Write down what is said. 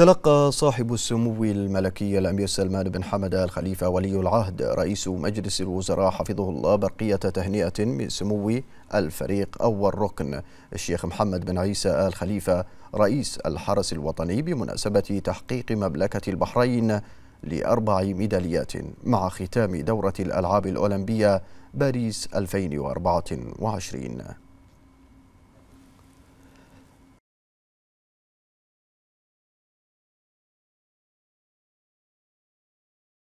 تلقى صاحب السمو الملكي الأمير سلمان بن حمد الخليفة ولي العهد رئيس مجلس الوزراء حفظه الله برقية تهنئة من سمو الفريق أول ركن الشيخ محمد بن عيسى الخليفة رئيس الحرس الوطني بمناسبة تحقيق مملكة البحرين لأربع ميداليات مع ختام دورة الألعاب الأولمبية باريس 2024